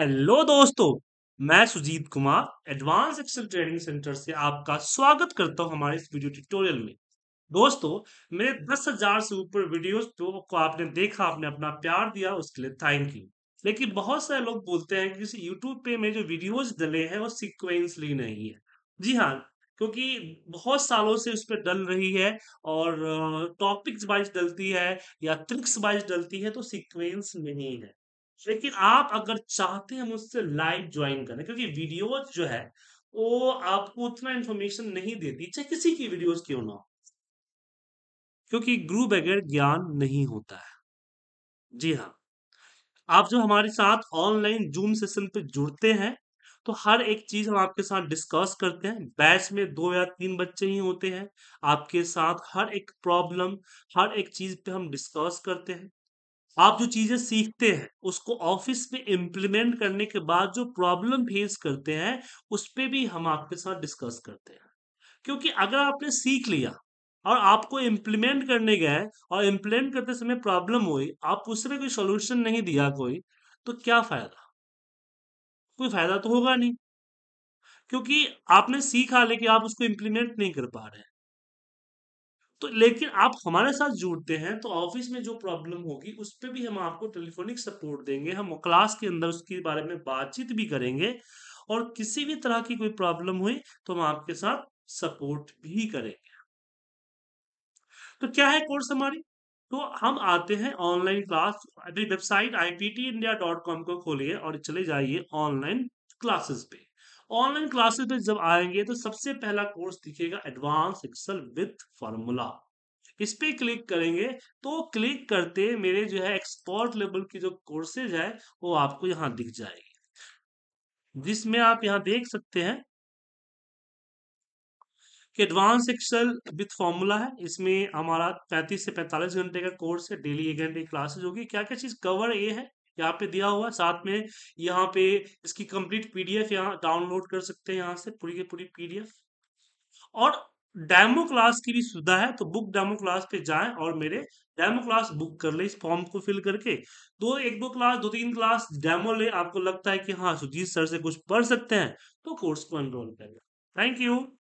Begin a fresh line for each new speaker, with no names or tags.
hello दोस्तों मैं Sujit Kumar advance Excel training centre से आपका स्वागत करता हूं हमारे इस वीडियो ट्यूटोरियल में दोस्तों मेरे दस हजार से ऊपर वीडियोस जो को आपने देखा आपने अपना प्यार दिया उसके लिए थैंक यू लेकिन बहुत सारे लोग बोलते हैं कि यूट्यूब पे मेरे जो वीडियोज डले हैं वो सिक्वेंसली नहीं है जी हाँ क्योंकि बहुत सालों से उस पर डल रही है और टॉपिक्स वाइज डलती है या ट्रिक्स वाइज डलती है तो सिक्वेंस नहीं है लेकिन आप अगर चाहते हैं मुझसे लाइव ज्वाइन करना क्योंकि वीडियोज जो है वो आपको उतना इन्फॉर्मेशन नहीं देती चाहे किसी की वीडियोज क्यों ना हो क्योंकि गुरु बगैर ज्ञान नहीं होता है जी हाँ आप जो हमारे साथ ऑनलाइन जूम सेशन पे जुड़ते हैं तो हर एक चीज हम आपके साथ डिस्कस करते हैं बैच में दो या तीन बच्चे ही होते हैं आपके साथ हर एक प्रॉब्लम हर एक चीज पे हम डिस्कस करते हैं आप जो चीजें सीखते हैं उसको ऑफिस में इम्प्लीमेंट करने के बाद जो प्रॉब्लम फेस करते हैं उस पर भी हम आपके साथ डिस्कस करते हैं क्योंकि अगर आपने सीख लिया और आपको इम्प्लीमेंट करने गए और इम्प्लीमेंट करते समय प्रॉब्लम हुई आप उसने कोई सोल्यूशन नहीं दिया कोई तो क्या फायदा कोई फायदा तो होगा नहीं क्योंकि आपने सीखा लेकिन आप उसको इम्प्लीमेंट नहीं कर पा रहे हैं तो लेकिन आप हमारे साथ जुड़ते हैं तो ऑफिस में जो प्रॉब्लम होगी उस पर भी हम आपको टेलीफोनिक सपोर्ट देंगे हम क्लास के अंदर उसके बारे में बातचीत भी करेंगे और किसी भी तरह की कोई प्रॉब्लम हुई तो हम आपके साथ सपोर्ट भी करेंगे तो क्या है कोर्स हमारी तो हम आते हैं online class website IPT India dot com को खोलिए और चले जाइए ऑनलाइन क्लासेस पे ऑनलाइन क्लासेस में जब आएंगे तो सबसे पहला कोर्स दिखेगा एडवांस एक्सेल विथ फॉर्मूला इस पे क्लिक करेंगे तो क्लिक करते मेरे जो है एक्सपर्ट लेवल की जो कोर्सेज है वो आपको यहाँ दिख जाएगी जिसमें आप यहाँ देख सकते हैं कि एडवांस एक्सेल विथ फॉर्मूला है इसमें हमारा 35 से 45 घंटे का कोर्स है डेली एक घंटे क्लासेज होगी क्या क्या चीज कवर ये है यहाँ पे दिया हुआ साथ में यहाँ पे इसकी कंप्लीट पीडीएफ यहाँ डाउनलोड कर सकते हैं यहाँ से पूरी की पूरी पीडीएफ और डेमो क्लास की भी सुविधा है तो बुक डेमो क्लास पे जाएं और मेरे डेमो क्लास बुक कर ले इस फॉर्म को फिल करके दो एक दो क्लास दो तीन क्लास डेमो ले आपको लगता है कि हाँ सुजीत सर से कुछ पढ़ सकते हैं तो कोर्स को एनरोल कर थैंक यू